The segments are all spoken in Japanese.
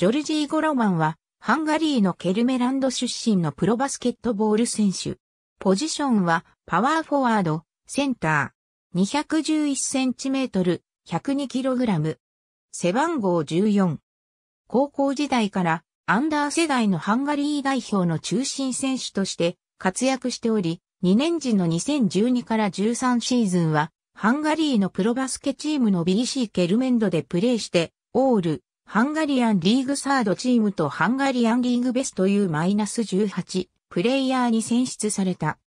ジョルジー・ゴロマンは、ハンガリーのケルメランド出身のプロバスケットボール選手。ポジションは、パワーフォワード、センター、2 1 1トル、1 0 2ラム。背番号14。高校時代から、アンダー世代のハンガリー代表の中心選手として活躍しており、2年時の2012から13シーズンは、ハンガリーのプロバスケチームの BC ケルメンドでプレーして、オール、ハンガリアンリーグサードチームとハンガリアンリーグベストス1 8プレイヤーに選出された。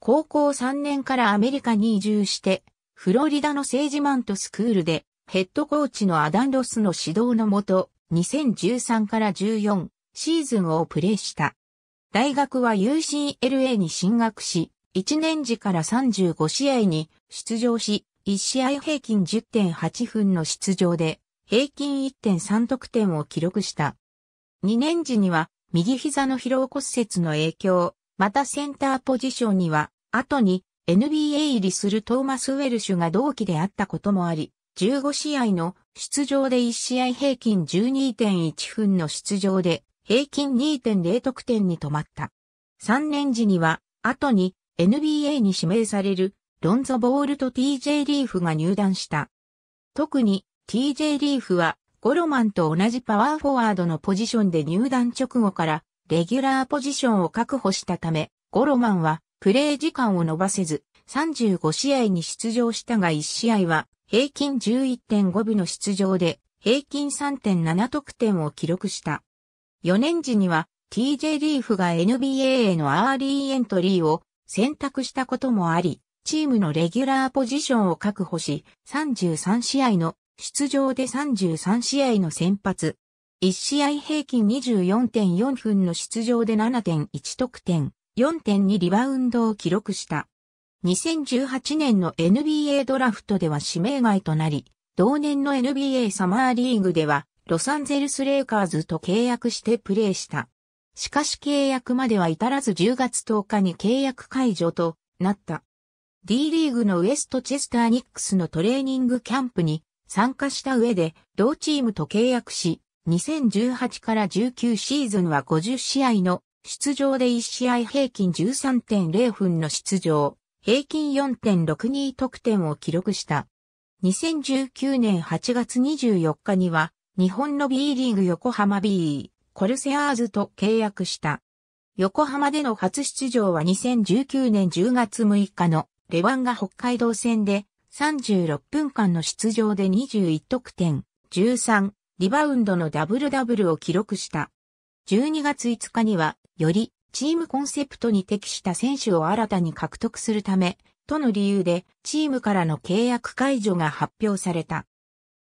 高校3年からアメリカに移住して、フロリダのセージマントスクールでヘッドコーチのアダン・ロスの指導のもと、2013から14シーズンをプレーした。大学は UCLA に進学し、1年時から35試合に出場し、1試合平均10.8分の出場で平均1.3得点を記録した。2年時には右膝の疲労骨折の影響、またセンターポジションには、後に NBA 入りするトーマス・ウェルシュが同期であったこともあり、15試合の出場で1試合平均12.1分の出場で平均2.0得点に止まった。3年時には、後に NBA に指名されるロンゾ・ボールと TJ リーフが入団した。特に TJ リーフはゴロマンと同じパワーフォワードのポジションで入団直後からレギュラーポジションを確保したため、ゴロマンはプレー時間を伸ばせず35試合に出場したが1試合は平均11.5分の出場で平均3.7得点を記録した。4年時には TJ リーフが NBA へのアーリーエントリーを選択したこともあり、チームのレギュラーポジションを確保し、33試合の出場で33試合の先発。1試合平均24.4分の出場で7.1得点、4.2リバウンドを記録した。2018年の NBA ドラフトでは指名外となり、同年の NBA サマーリーグでは、ロサンゼルスレイカーズと契約してプレーした。しかし契約までは至らず10月10日に契約解除となった。D リーグのウエストチェスターニックスのトレーニングキャンプに参加した上で、同チームと契約し、2018から19シーズンは50試合の出場で1試合平均13.0分の出場、平均4.62得点を記録した。2019年8月24日には、日本の B リーグ横浜 B、コルセアーズと契約した。横浜での初出場は2019年10月6日のレワンが北海道戦で36分間の出場で21得点、13リバウンドのダブルダブルを記録した。12月5日には、よりチームコンセプトに適した選手を新たに獲得するため、との理由でチームからの契約解除が発表された。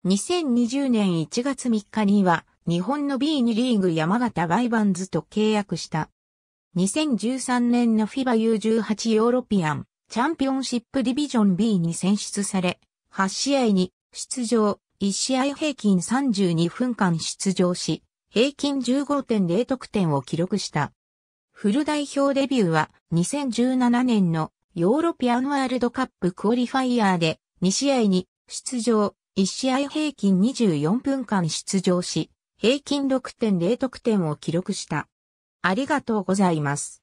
2020年1月3日には、日本の B2 リーグ山形バイバンズと契約した。2013年の FIBA U18 ヨーロピアンチャンピオンシップディビジョン B に選出され、8試合に出場、1試合平均32分間出場し、平均15.0得点を記録した。フル代表デビューは2017年のヨーロピアンワールドカップクオリファイヤーで2試合に出場、1試合平均24分間出場し、平均6.0得点を記録した。ありがとうございます。